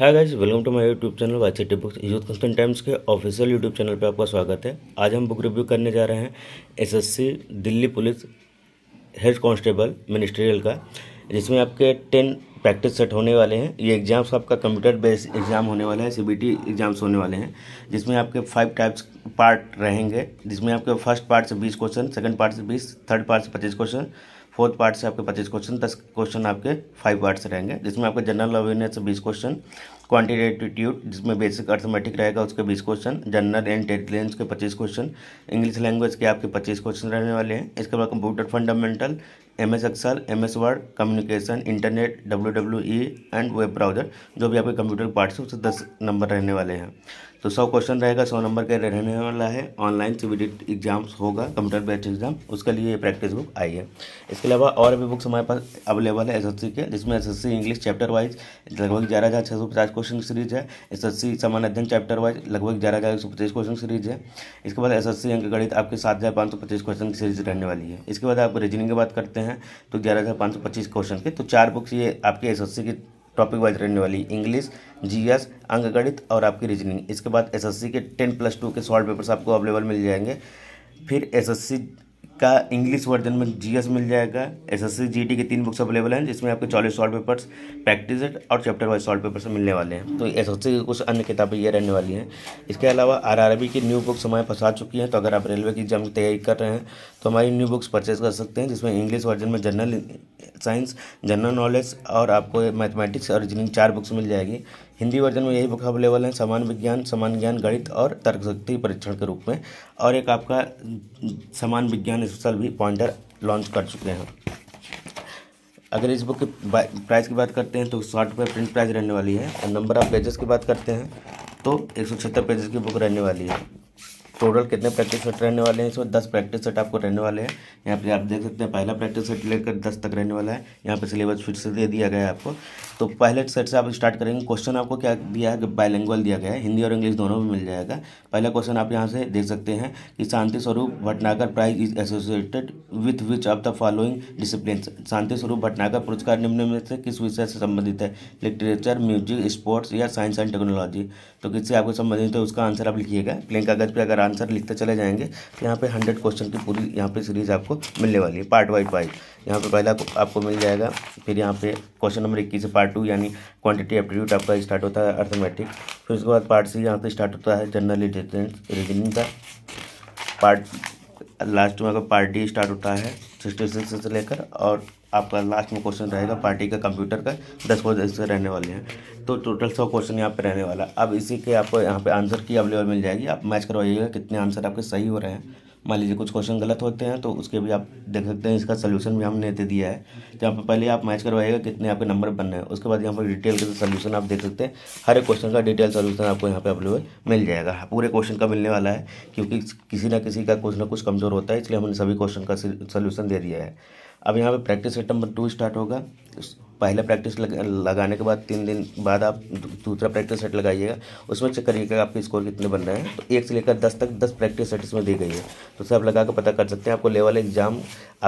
है guys welcome to my YouTube channel Y tip books youth constant times के official YouTube channel पे आपका स्वागत है आज हम बुक रिव्यू करने जा रहे हैं SSC Delhi police head constable ministerial का जिसमें आपके टेन प्रैक्टिस सेट होने वाले हैं ये एग्ज़ाम्स आपका कंप्यूटर बेस्ड एग्ज़ाम होने वाला है सी एग्ज़ाम्स होने वाले हैं जिसमें आपके फाइव टाइप्स पार्ट रहेंगे जिसमें आपके फर्स्ट पार्ट से बीस क्वेश्चन सेकेंड पार्ट से बीस थर्ड पार्ट से पच्चीस क्वेश्चन फोर्थ पार्ट से आपके पच्चीस क्वेश्चन दस क्वेश्चन आपके फाइव पार्ट से रहेंगे जिसमें आपके जनरल अवेयरनेस से बीस क्वेश्चन क्वांटिटेटिट्यूड जिसमें बेसिक अर्थमेटिक रहेगा उसके बीस क्वेश्चन जनरल एंड इंटेलिजेंस के पच्चीस क्वेश्चन इंग्लिश लैंग्वेज के आपके पच्चीस क्वेश्चन रहने वाले हैं इसके बाद computer fundamental M S Excel M S Word communication internet W W ई एंड वेब ब्राउजर जो भी आपके कंप्यूटर पार्ट्स हैं उससे दस नंबर रहने वाले हैं तो सौ क्वेश्चन रहेगा सौ नंबर का रहने वाला है ऑनलाइन सीबीडी एग्जाम्स होगा कंप्यूटर बेस्ड एग्जाम उसके लिए ये प्रैक्टिस बुक आई है इसके अलावा और भी बुक्स हमारे पास अवेलेबल है एसएससी के जिसमें एसएससी इंग्लिश चैप्टर वाइज लगभग ग्यारह हज़ार छः सौ पचास क्वेश्चन सीरीज है एसएससी सामान्य अध्ययन चैप्टर वाइज लगभग ग्यारह हज़ार एक सौ पच्चीस क्वेश्चन सीरीज है इसके बाद एस एस सी अंक गणित आपके सात हज़ार पाँच सौ पच्चीस क्वेश्चन सीरीज रहने वाली है इसके बाद आप रीजनिंग की बात करते हैं हैं तो ग्यारह हज़ार पाँच सौ पच्चीस क्वेश्चन के तो चार बुक्स ये आपके एस की टॉपिक वाइज रहने वाली इंग्लिश जीएस अंकगणित और आपकी रीजनिंग इसके बाद एसएससी के टेन प्लस टू के सॉल्व पेपर्स आपको अवेलेबल मिल जाएंगे फिर एसएससी का इंग्लिश वर्जन में जीएस मिल जाएगा एसएससी जीडी के तीन बुक्स अवेलेबल हैं जिसमें आपके चालीस सॉल्ट पेपर्स प्रैक्टिस और चैप्टर वाइज सॉल्ट पेपर्स मिलने वाले हैं तो एसएससी की कुछ अन्य किताबें ये रहने वाली हैं इसके अलावा आरआरबी की न्यू बुक्स हमारे पास आ चुकी हैं तो अगर आप रेलवे की एग्जाम की तैयारी कर रहे हैं तो हमारी न्यू बुक्स परचेज कर सकते हैं जिसमें इंग्लिश वर्जन में जनरल साइंस जनरल नॉलेज और आपको मैथमेटिक्स और इंजीनियरिंग चार बुक्स मिल जाएगी हिंदी वर्जन में यही बुक अवेलेबल हैं समान विज्ञान समान ज्ञान गणित और तर्कशक्ति परीक्षण के रूप में और एक आपका समान विज्ञान स्पेशल भी पॉइंटर लॉन्च कर चुके हैं अगर इस बुक के प्राइस की बात करते हैं तो साठ रुपये प्रिंट प्राइस रहने वाली है और नंबर ऑफ पेजेस की बात करते हैं तो एक सौ छिहत्तर पेजेस की बुक रहने वाली है टोटल कितने प्रैक्टिस सेट रहने वाले हैं इसमें दस प्रैक्टिस सेट आपको रहने वाले हैं यहाँ पे आप देख सकते हैं पहला प्रैक्टिस सेट लेकर दस तक रहने वाला है यहाँ पे सिलेबस फिर से दे दिया गया है आपको तो पहले सेट से आप स्टार्ट करेंगे क्वेश्चन आपको क्या दिया है बायलैंग्वल दिया गया है हिंदी और इंग्लिश दोनों में मिल जाएगा पहला क्वेश्चन आप यहाँ से देख सकते हैं कि Shanti Swarup Bhatnagar prize is associated with which of the following discipline Shanti Swarup Bhatnagar पुरस्कार निम्न में से किस विषय से संबंधित है लिटरेचर म्यूजिक स्पोर्ट्स या साइंस एंड टेक्नोलॉजी तो किससे आपको संबंधित है उसका आंसर आप लिखिएगा प्लेन कागज पर अगर आंसर लिखते चले जाएंगे तो यहाँ पे हंड्रेड क्वेश्चन की पूरी यहाँ पे सीरीज़ आपको मिलने वाली है पार्ट वाइज वाइज यहाँ पे पहला आपको मिल जाएगा फिर यहाँ पे क्वेश्चन नंबर इक्कीस से पार्ट टू यानी क्वांटिटी एप्टीट्यूड आपका स्टार्ट होता है अर्थमेटिक फिर उसके बाद पार्ट सी यहाँ पे स्टार्ट होता है जनरल रीजनिंग का पार्ट लास्ट में आपका पार्ट डी स्टार्ट होता है सिक्सटी सिक्स से लेकर और आपका लास्ट में क्वेश्चन रहेगा पार्टी का कंप्यूटर का दस बजे से रहने वाले हैं तो टोटल सौ क्वेश्चन यहाँ पे रहने वाला अब इसी के आपको यहाँ पे आंसर की अवेलेबल मिल जाएगी आप मैच करवाइएगा कितने आंसर आपके सही हो रहे हैं मान लीजिए कुछ क्वेश्चन गलत होते हैं तो उसके भी आप देख सकते हैं इसका सोल्यूशन भी हमने दे दिया है जहाँ तो पर पहले आप मैच करवाइएगा कितने आपके नंबर बनने हैं उसके बाद यहाँ पर डिटेल के सोल्यूशन आप देख सकते हैं हर एक क्वेश्चन का डिटेल सोल्यूशन आपको यहाँ पर अवेलेबल मिल जाएगा हाँ, पूरे क्वेश्चन का मिलने वाला है क्योंकि किसी ना किसी का कुछ ना कुछ कमज़ोर होता है इसलिए हमने सभी क्वेश्चन का सोल्यूशन दे दिया है अब यहाँ पर practice set number two start होगा पहला प्रैक्टिस लग, लगाने के बाद तीन दिन बाद आप दूसरा प्रैक्टिस सेट लगाइएगा उसमें चेक करिएगा आपके स्कोर कितने बन रहे हैं तो एक से लेकर दस तक दस प्रैक्टिस सेट इसमें दी गई है तो सब लगा कर पता कर सकते हैं आपको लेवल एग्जाम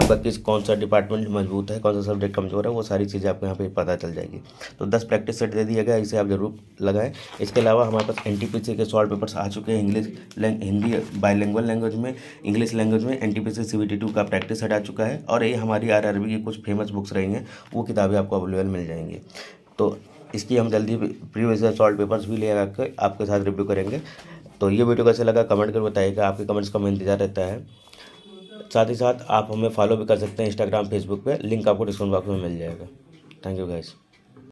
आपका किस कौन सा डिपार्टमेंट मजबूत है कौन सा सब्जेक्ट कमज़ोर है वो सारी चीज़ें आपको यहाँ पर पता चल जाएगी तो दस प्रैक्टिस सेट दे दिया गया इसे आप जरूर लगाएं इसके अलावा हमारे पास एन के सॉल्ट पेपर्स आ चुके हैं इंग्लिश हिंदी बायलैंगुअल लैंग्वेज में इंग्लिश लैंग्वेज में एन टी का प्रैक्टिस सेट आ चुका है और ये हमारी आर की कुछ फेमस बुक्स रही हैं वो किताबें आपको आपको अवेलेबल मिल जाएंगे तो इसकी हम जल्दी प्रीवियस सॉल्ट पेपर्स भी ले आकर आपके साथ रिव्यू करेंगे तो ये वीडियो कैसे लगा कमेंट कर बताइएगा आपके कमेंट्स का इंतजार रहता है साथ ही साथ आप हमें फॉलो भी कर सकते हैं इंस्टाग्राम फेसबुक पे लिंक आपको डिस्क्रिप्शन बॉक्स में मिल जाएगा थैंक यू गाइज़